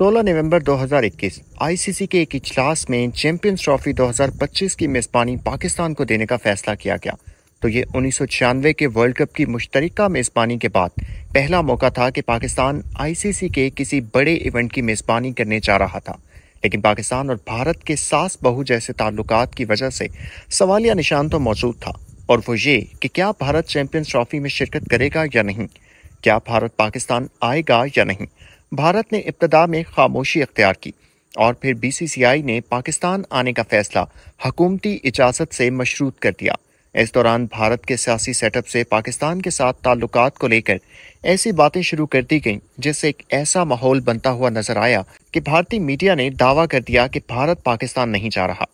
16 नवंबर 2021 ICC के एक इजलास में चैंपियंस ट्रॉफी 2025 की मेज़बानी पाकिस्तान को देने का फैसला किया गया तो ये उन्नीस के वर्ल्ड कप की मुश्तरका मेज़बानी के बाद पहला मौका था कि पाकिस्तान आईसीसी के किसी बड़े इवेंट की मेज़बानी करने जा रहा था लेकिन पाकिस्तान और भारत के सास बहू जैसे ताल्लुक की वजह से सवालिया निशान तो मौजूद था और वो ये कि क्या भारत चैंपियंस ट्रॉफी में शिरकत करेगा या नहीं क्या भारत पाकिस्तान आएगा या नहीं भारत ने इब्तदा में खामोशी अख्तियार की और फिर बीसीसीआई ने पाकिस्तान आने का फैसला हकूमती इजाजत से मशरूत कर दिया इस दौरान भारत के सियासी सेटअप से पाकिस्तान के साथ ताल्लुक को लेकर ऐसी बातें शुरू कर दी गईं जिससे एक ऐसा माहौल बनता हुआ नजर आया कि भारतीय मीडिया ने दावा कर दिया कि भारत पाकिस्तान नहीं जा रहा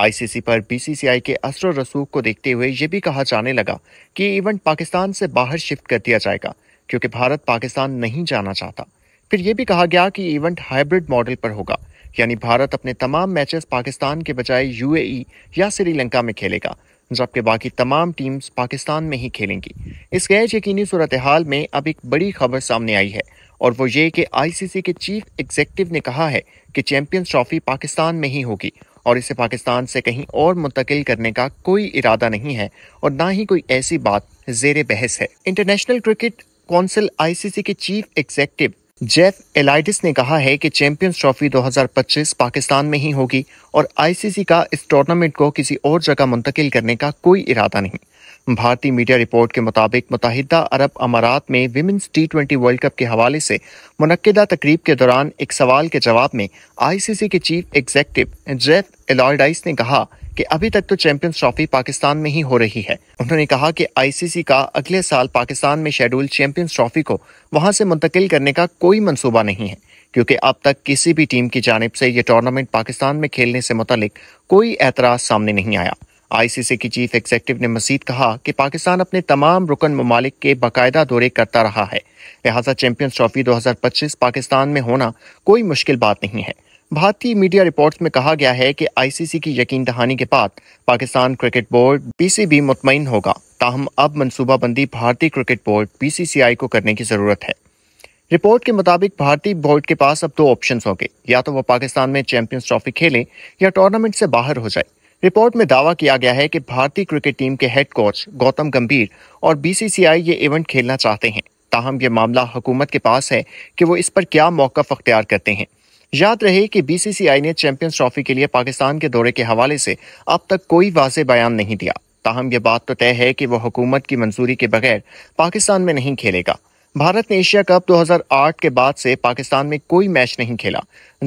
आईसीसी पर बीसीसीआई के असर रसूख को देखते हुए ये भी कहा जाने लगा कि इवेंट पाकिस्तान से बाहर शिफ्ट कर दिया जाएगा क्योंकि भारत पाकिस्तान नहीं जाना चाहता फिर ये भी कहा गया कि इवेंट हाइब्रिड मॉडल पर होगा यानी भारत अपने तमाम मैचेस पाकिस्तान के बजाय यूएई e या श्रीलंका में खेलेगा जबकि बाकी तमाम टीम्स पाकिस्तान में ही खेलेंगी इस गैर यकीनी सूरत हाल में अब एक बड़ी खबर सामने आई है और वो ये कि आईसीसी के चीफ एग्जेक्टिव ने कहा है कि चैंपियंस ट्रॉफी पाकिस्तान में ही होगी और इसे पाकिस्तान से कहीं और मुंतकिल करने का कोई इरादा नहीं है और ना ही कोई ऐसी बात जेर बहस है इंटरनेशनल क्रिकेट काउंसिल आईसीसी के चीफ एग्जेक्टिव जेफ एलाइडिस ने कहा है कि चैंपियंस ट्रॉफी 2025 पाकिस्तान में ही होगी और आईसीसी का इस टूर्नामेंट को किसी और जगह मुंतकिल करने का कोई इरादा नहीं भारतीय मीडिया रिपोर्ट के मुताबिक मुतहदा अरब अमारात में women's T twenty World Cup के हवाले से मनदा तकरीब के दौरान एक सवाल के जवाब में आईसीसी के चीफ एग्जेक्टिव जेफ एलाइडाइस ने कहा कि अभी तक तो चैंपियंस ट्रॉफी पाकिस्तान में ही हो रही है उन्होंने कहा कि आईसीसी का अगले साल पाकिस्तान में शेड्यूल चैंपियंस ट्रॉफी को वहां से मुंतकिल करने का कोई मंसूबा नहीं है क्योंकि अब तक किसी भी टीम की जानब से यह टूर्नामेंट पाकिस्तान में खेलने से मुतलिक कोई एतराज सामने नहीं आया आईसीसी की चीफ एग्जेक्टिव ने मजीद कहा कि पाकिस्तान अपने तमाम रुकन ममालिक के बाकायदा दौरे करता रहा है लिहाजा चैंपियंस ट्रॉफी 2025 पाकिस्तान में होना कोई मुश्किल बात नहीं है भारतीय मीडिया रिपोर्ट्स में कहा गया है कि आईसीसी की यकीन दहानी के बाद पाकिस्तान क्रिकेट बोर्ड बीसीबी मुतमिन होगा ताहम अब मनसूबाबंदी भारतीय क्रिकेट बोर्ड बीसीसीआई को करने की जरूरत है रिपोर्ट के मुताबिक भारतीय बोर्ड के पास अब दो ऑप्शन होंगे या तो वह पाकिस्तान में चैंपियंस ट्रॉफी खेले या टूर्नामेंट से बाहर हो जाए रिपोर्ट में दावा किया गया है कि भारतीय क्रिकेट टीम के हेड कोच गौतम गंभीर और बीसीसीआई ये इवेंट खेलना चाहते हैं ताहम यह मामला हुकूमत के पास है कि वो इस पर क्या मौका अख्तियार करते हैं याद रहे कि बीसीसीआई ने चैंपियंस ट्रॉफी के लिए पाकिस्तान के दौरे के हवाले से अब तक कोई वाज बयान नहीं दिया ताहम यह बात तो तय है कि वह हुकूमत की मंजूरी के बगैर पाकिस्तान में नहीं खेलेगा भारत ने एशिया कप 2008 के बाद से पाकिस्तान में कोई मैच नहीं खेला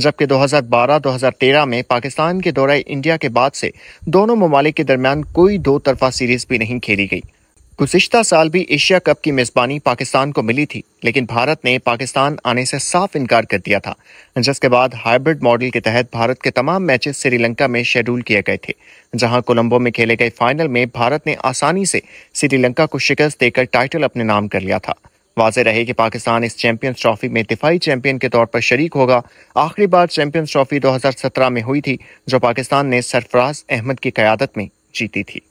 जबकि 2012-2013 में पाकिस्तान के दौरे इंडिया के बाद से दोनों ममालिक के दरमियान कोई दो तरफा सीरीज भी नहीं खेली गई गुजशत साल भी एशिया कप की मेजबानी पाकिस्तान को मिली थी लेकिन भारत ने पाकिस्तान आने से साफ इनकार कर दिया था जिसके बाद हाइब्रिड मॉडल के तहत भारत के तमाम मैचेस श्रीलंका में शेड्यूल किए गए थे जहां कोलंबो में खेले गए फाइनल में भारत ने आसानी से श्रीलंका को शिकस्त देकर टाइटल अपने नाम कर लिया था वाजे रहे कि पाकिस्तान इस चैंपियंस ट्रॉफी में दिफाई चैंपियन के तौर पर शरीक होगा आखिरी बार चैंपियंस ट्रॉफी 2017 में हुई थी जो पाकिस्तान ने सरफराज अहमद की क्यादत में जीती थी